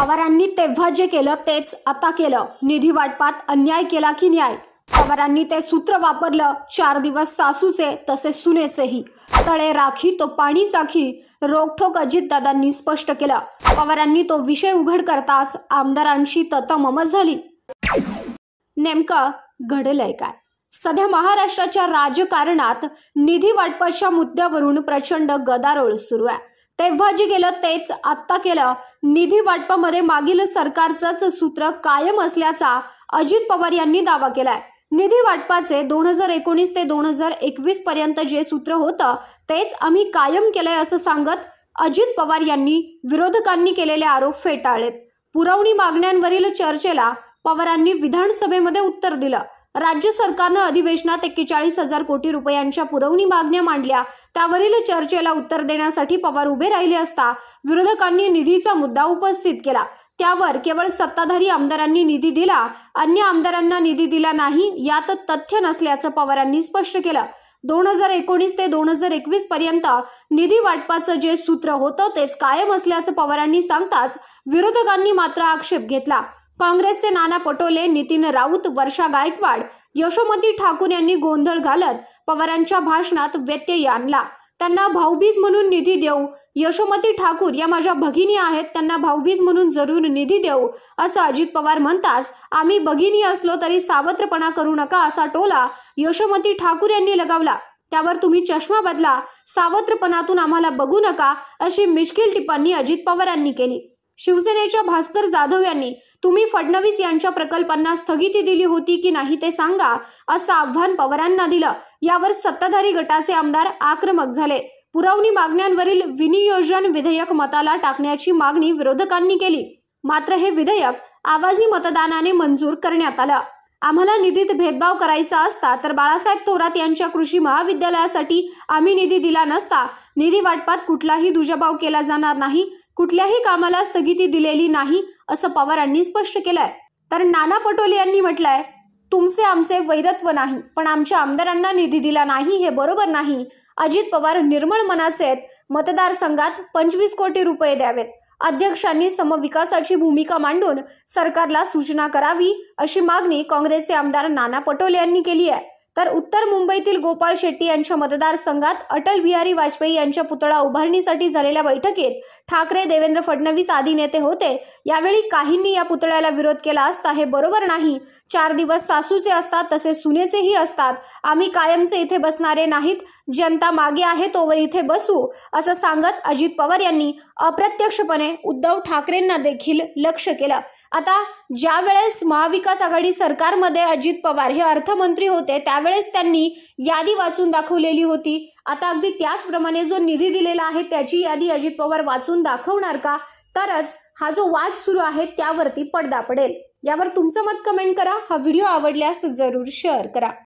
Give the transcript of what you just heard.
पवारांनी तेव्हा जे केलं तेच आता केलं निधी वाटपात अन्याय केला की न्याय पवारांनी ते सूत्र वापरलं चार दिवस सासूचे तसे सुनेचेही तळे राखी तो पाणी साखी रोखोक दादांनी स्पष्ट केलं पवारांनी तो विषय उघड करताच आमदारांशी ततममत झाली नेमकं घडलंय काय सध्या महाराष्ट्राच्या राजकारणात निधी वाटपाच्या मुद्द्यावरून प्रचंड गदारोळ सुरू आहे तेव्हा जे गेलं तेच आता केलं निधी वाटपामध्ये मागील सरकारचंच सूत्र कायम असल्याचा अजित पवार यांनी दावा केलाय निधी वाटपाचे दोन हजार एकोणीस ते दोन हजार एकवीस पर्यंत जे सूत्र होतं तेच आम्ही कायम केलंय असं सांगत अजित पवार यांनी विरोधकांनी केलेले आरोप फेटाळलेत पुरवणी मागण्यांवरील चर्चेला पवारांनी विधानसभेमध्ये उत्तर दिलं राज्य सरकारनं अधिवेशनात एक्केचाळीस हजार कोटी रुपयांच्या पुरवणी मागण्या मांडल्या त्यावरील चर्चेला उत्तर देण्यासाठी पवार उभे राहिले असता विरोधकांनी निधीचा मुद्दा उपस्थित केला त्यावर केवळ सत्ताधारी आमदारांनी निधी दिला अन्य आमदारांना निधी दिला नाही यात तथ्य नसल्याचं पवारांनी स्पष्ट केलं दोन हजार एकोणीस ते दोन हजार एकवीस पर्यंत निधी वाटपाचं जे सूत्र होतं तेच कायम असल्याचं पवारांनी सांगताच विरोधकांनी मात्र आक्षेप घेतला काँग्रेसचे नाना पटोले नितीन राऊत वर्षा गायकवाड यशोमती ठाकूर यांनी गोंधळ घालत पवारांच्या भाषणात व्यत्यय आणला त्यांना भाऊबीज म्हणून निधी देऊ यशोमती ठाकूर या माझ्या भगिनी आहेत त्यांना भाऊबीज म्हणून जरूर निधी देऊ असं अजित पवार म्हणताच आम्ही भगिनी असलो तरी सावत्रपणा करू नका असा टोला यशोमती ठाकूर यांनी लगावला त्यावर तुम्ही चष्मा बदला सावत्रपणातून आम्हाला बघू नका अशी मिश्किल टिप्पणी अजित पवारांनी केली शिवसेनेच्या भास्कर जाधव यांनी तुम्ही फडणवीस यांच्या प्रकल्पांना स्थगिती दिली होती की नाही ते सांगा असं आव्हान पवारांना दिलं यावर सत्ताधारी गटाचे आमदार आक्रमक झाले पुरवणी मागण्यांवरील विनियोजन विधेयक मताला टाकण्याची मागणी विरोधकांनी केली मात्र हे विधेयक आवाजी मतदानाने मंजूर करण्यात आलं आम्हाला निधीत भेदभाव करायचा असता तर बाळासाहेब थोरात यांच्या कृषी महाविद्यालयासाठी आम्ही निधी दिला नसता निधी वाटपात कुठलाही दुजाभाव केला जाणार नाही कुठल्याही कामाला स्थगिती दिलेली नाही असं यांनी स्पष्ट केलंय तर नाना पटोले यांनी म्हटलंय तुमचे आमचे वैरत्व नाही पण आमच्या आमदारांना निधी दिला नाही हे बरोबर नाही अजित पवार निर्मळ मनाचे आहेत मतदारसंघात पंचवीस कोटी रुपये द्यावेत अध्यक्षांनी समविकासाची भूमिका मांडून सरकारला सूचना करावी अशी मागणी काँग्रेसचे आमदार नाना पटोले यांनी केली आहे तर उत्तर मुंबईतील गोपाळ शेट्टी यांच्या मतदारसंघात अटल बिहारी वाजपेयी यांच्या पुतळा उभारणीसाठी झालेल्या बैठकीत ठाकरे देवेंद्र फडणवीस आदी नेते होते यावेळी काहींनी या पुतळ्याला विरोध केला असता हे बरोबर नाही चार दिवस सासूचे असतात तसे सुनेचेही असतात आम्ही कायमचे इथे बसणारे नाहीत जनता मागे आहे तोवर इथे बसू असं सांगत अजित पवार यांनी अप्रत्यक्षपणे उद्धव ठाकरेंना देखील लक्ष केलं आता ज्यावेळेस महाविकास आघाडी सरकारमध्ये अजित पवार हे अर्थमंत्री होते त्यावेळेस त्यांनी यादी वाचून दाखवलेली होती आता अगदी त्याचप्रमाणे जो निधी दिलेला आहे त्याची यादी अजित पवार वाचून दाखवणार का तरच हा जो वाद सुरू आहे त्यावरती पडदा पडेल यावर तुमचं मत कमेंट करा हा व्हिडिओ आवडल्यास जरूर शेअर करा